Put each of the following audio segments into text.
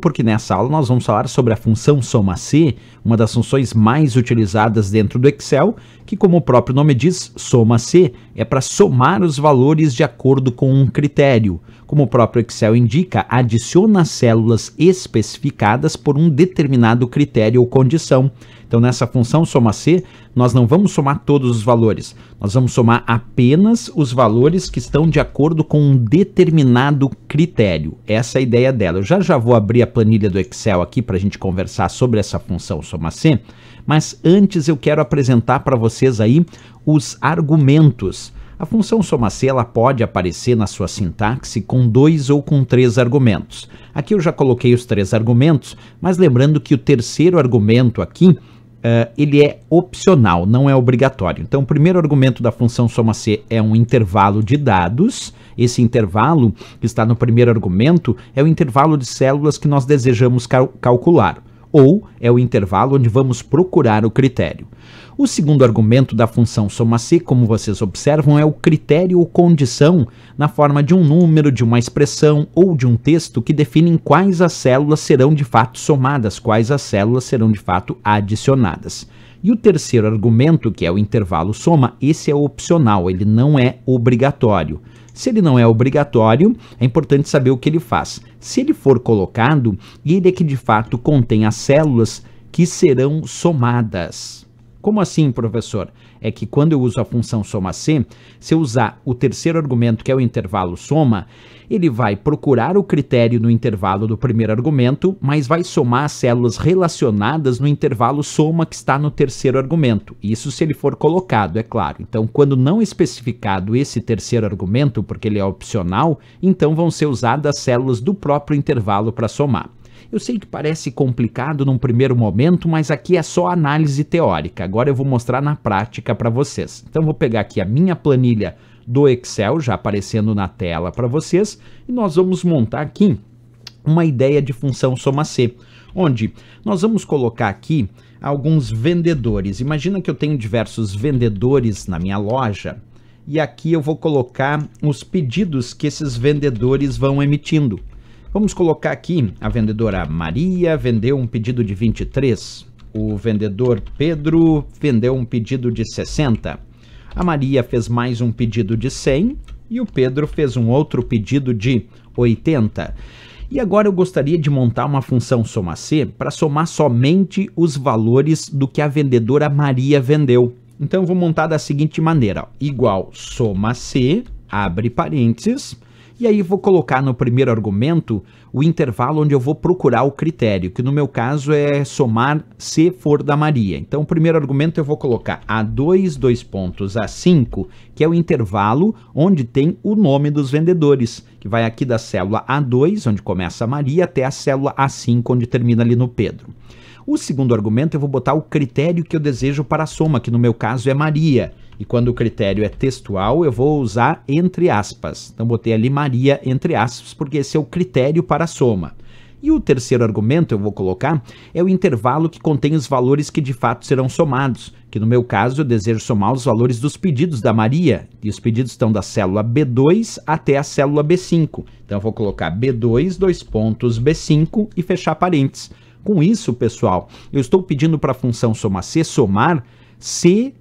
porque nessa aula nós vamos falar sobre a função soma C, uma das funções mais utilizadas dentro do Excel, que como o próprio nome diz, soma C é para somar os valores de acordo com um critério. Como o próprio Excel indica, adiciona células especificadas por um determinado critério ou condição. Então, nessa função soma C, nós não vamos somar todos os valores, nós vamos somar apenas os valores que estão de acordo com um determinado critério. Essa é a ideia dela. Eu já já vou abrir a planilha do Excel aqui para a gente conversar sobre essa função soma C, mas antes eu quero apresentar para vocês aí os argumentos. A função soma C ela pode aparecer na sua sintaxe com dois ou com três argumentos. Aqui eu já coloquei os três argumentos, mas lembrando que o terceiro argumento aqui Uh, ele é opcional, não é obrigatório. Então, o primeiro argumento da função soma C é um intervalo de dados. Esse intervalo que está no primeiro argumento é o intervalo de células que nós desejamos cal calcular ou é o intervalo onde vamos procurar o critério. O segundo argumento da função soma-se, como vocês observam, é o critério ou condição na forma de um número, de uma expressão ou de um texto que definem quais as células serão de fato somadas, quais as células serão de fato adicionadas. E o terceiro argumento, que é o intervalo soma, esse é opcional, ele não é obrigatório. Se ele não é obrigatório, é importante saber o que ele faz. Se ele for colocado, ele é que de fato contém as células que serão somadas. Como assim, professor? É que quando eu uso a função soma C, se eu usar o terceiro argumento, que é o intervalo soma, ele vai procurar o critério no intervalo do primeiro argumento, mas vai somar as células relacionadas no intervalo soma que está no terceiro argumento. Isso se ele for colocado, é claro. Então, quando não especificado esse terceiro argumento, porque ele é opcional, então vão ser usadas células do próprio intervalo para somar. Eu sei que parece complicado num primeiro momento, mas aqui é só análise teórica. Agora eu vou mostrar na prática para vocês. Então vou pegar aqui a minha planilha do Excel, já aparecendo na tela para vocês, e nós vamos montar aqui uma ideia de função soma C, onde nós vamos colocar aqui alguns vendedores. Imagina que eu tenho diversos vendedores na minha loja, e aqui eu vou colocar os pedidos que esses vendedores vão emitindo. Vamos colocar aqui a vendedora Maria vendeu um pedido de 23, o vendedor Pedro vendeu um pedido de 60. A Maria fez mais um pedido de 100 e o Pedro fez um outro pedido de 80. E agora eu gostaria de montar uma função soma C para somar somente os valores do que a vendedora Maria vendeu. Então eu vou montar da seguinte maneira: igual soma C, abre parênteses, e aí vou colocar no primeiro argumento o intervalo onde eu vou procurar o critério, que no meu caso é somar se for da Maria. Então, o primeiro argumento eu vou colocar A2, dois pontos, A5, que é o intervalo onde tem o nome dos vendedores, que vai aqui da célula A2, onde começa a Maria, até a célula A5, onde termina ali no Pedro. O segundo argumento eu vou botar o critério que eu desejo para a soma, que no meu caso é Maria. E quando o critério é textual, eu vou usar entre aspas. Então botei ali Maria entre aspas, porque esse é o critério para a soma. E o terceiro argumento eu vou colocar é o intervalo que contém os valores que de fato serão somados, que no meu caso eu desejo somar os valores dos pedidos da Maria, e os pedidos estão da célula B2 até a célula B5. Então eu vou colocar B2, dois pontos, B5 e fechar parênteses. Com isso, pessoal, eu estou pedindo para a função soma C somar C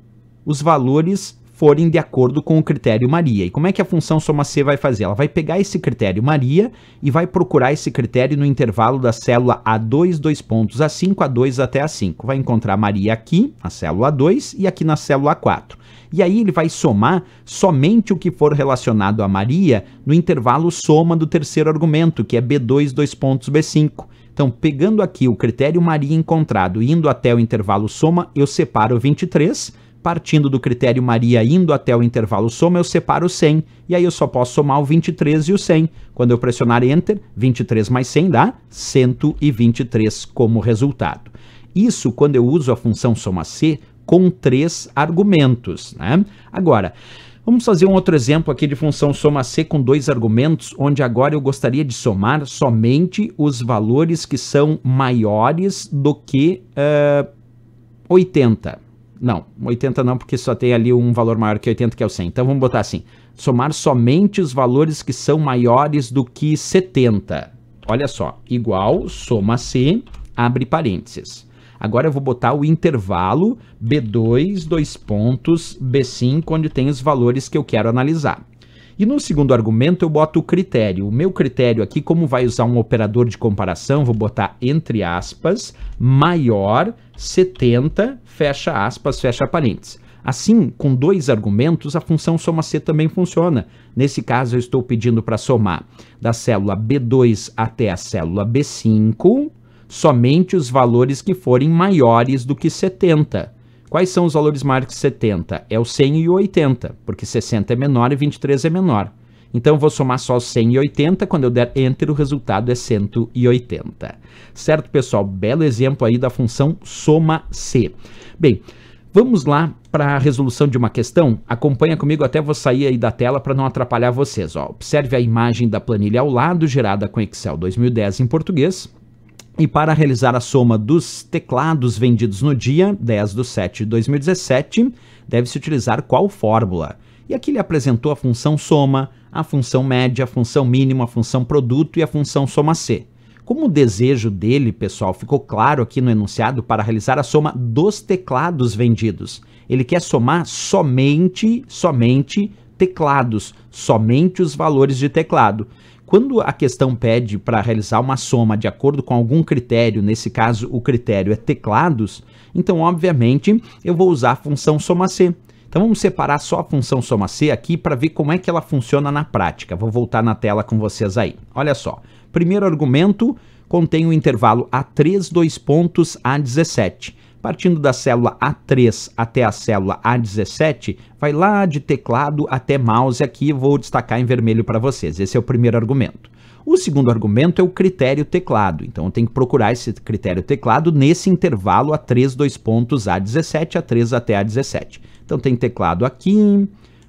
os valores forem de acordo com o critério Maria. E como é que a função soma C vai fazer? Ela vai pegar esse critério Maria e vai procurar esse critério no intervalo da célula A2, pontos, A5, A2 até A5. Vai encontrar Maria aqui, na célula A2, e aqui na célula A4. E aí ele vai somar somente o que for relacionado a Maria no intervalo soma do terceiro argumento, que é B2, dois pontos, B5. Então, pegando aqui o critério Maria encontrado, indo até o intervalo soma, eu separo 23 Partindo do critério Maria indo até o intervalo soma, eu separo 100, e aí eu só posso somar o 23 e o 100. Quando eu pressionar Enter, 23 mais 100 dá 123 como resultado. Isso quando eu uso a função soma C com três argumentos. Né? Agora, vamos fazer um outro exemplo aqui de função soma C com dois argumentos, onde agora eu gostaria de somar somente os valores que são maiores do que uh, eh, 80. Não, 80 não, porque só tem ali um valor maior que 80, que é o 100. Então vamos botar assim, somar somente os valores que são maiores do que 70. Olha só, igual, soma-se, abre parênteses. Agora eu vou botar o intervalo B2, dois pontos, B5, onde tem os valores que eu quero analisar. E no segundo argumento eu boto o critério. O meu critério aqui, como vai usar um operador de comparação, vou botar entre aspas, maior 70, fecha aspas, fecha parênteses. Assim, com dois argumentos, a função soma C também funciona. Nesse caso, eu estou pedindo para somar da célula B2 até a célula B5 somente os valores que forem maiores do que 70. Quais são os valores maiores que 70? É o 100 e o 80, porque 60 é menor e 23 é menor. Então, vou somar só 100 e 80, quando eu der Enter, o resultado é 180. Certo, pessoal? Belo exemplo aí da função soma C. Bem, vamos lá para a resolução de uma questão? Acompanha comigo até vou sair aí da tela para não atrapalhar vocês. Ó. Observe a imagem da planilha ao lado, gerada com Excel 2010 em português, e para realizar a soma dos teclados vendidos no dia 10 de 7 de 2017, deve-se utilizar qual fórmula? E aqui ele apresentou a função soma, a função média, a função mínima, a função produto e a função soma C. Como o desejo dele, pessoal, ficou claro aqui no enunciado para realizar a soma dos teclados vendidos. Ele quer somar somente, somente teclados, somente os valores de teclado. Quando a questão pede para realizar uma soma de acordo com algum critério, nesse caso o critério é teclados, então obviamente eu vou usar a função soma C. Então vamos separar só a função soma C aqui para ver como é que ela funciona na prática. Vou voltar na tela com vocês aí. Olha só. Primeiro argumento contém o intervalo A3, dois pontos, A17. Partindo da célula A3 até a célula A17, vai lá de teclado até mouse aqui, vou destacar em vermelho para vocês. Esse é o primeiro argumento. O segundo argumento é o critério teclado. Então, tem que procurar esse critério teclado nesse intervalo A3, dois pontos A17, A3 até A17. Então, tem teclado aqui,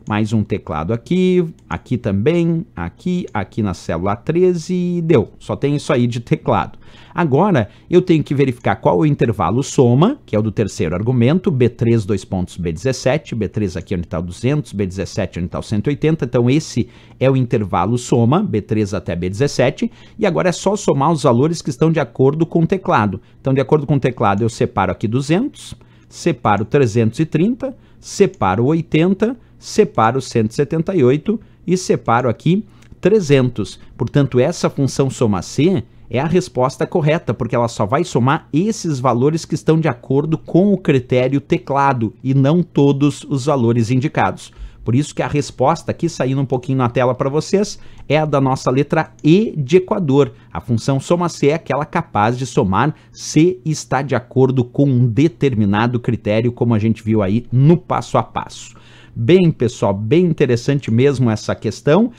mais um teclado aqui, aqui também, aqui, aqui na célula 13 e deu. Só tem isso aí de teclado. Agora, eu tenho que verificar qual o intervalo soma, que é o do terceiro argumento, B3, dois pontos, B17, B3 aqui onde está o 200, B17 onde está o 180, então esse é o intervalo soma, B3 até B17, e agora é só somar os valores que estão de acordo com o teclado. Então, de acordo com o teclado, eu separo aqui 200, separo 330, separo 80, separo 178 e separo aqui 300. Portanto, essa função soma C é a resposta correta, porque ela só vai somar esses valores que estão de acordo com o critério teclado e não todos os valores indicados. Por isso que a resposta aqui, saindo um pouquinho na tela para vocês, é a da nossa letra E de Equador. A função soma C é aquela capaz de somar se está de acordo com um determinado critério, como a gente viu aí no passo a passo. Bem, pessoal, bem interessante mesmo essa questão.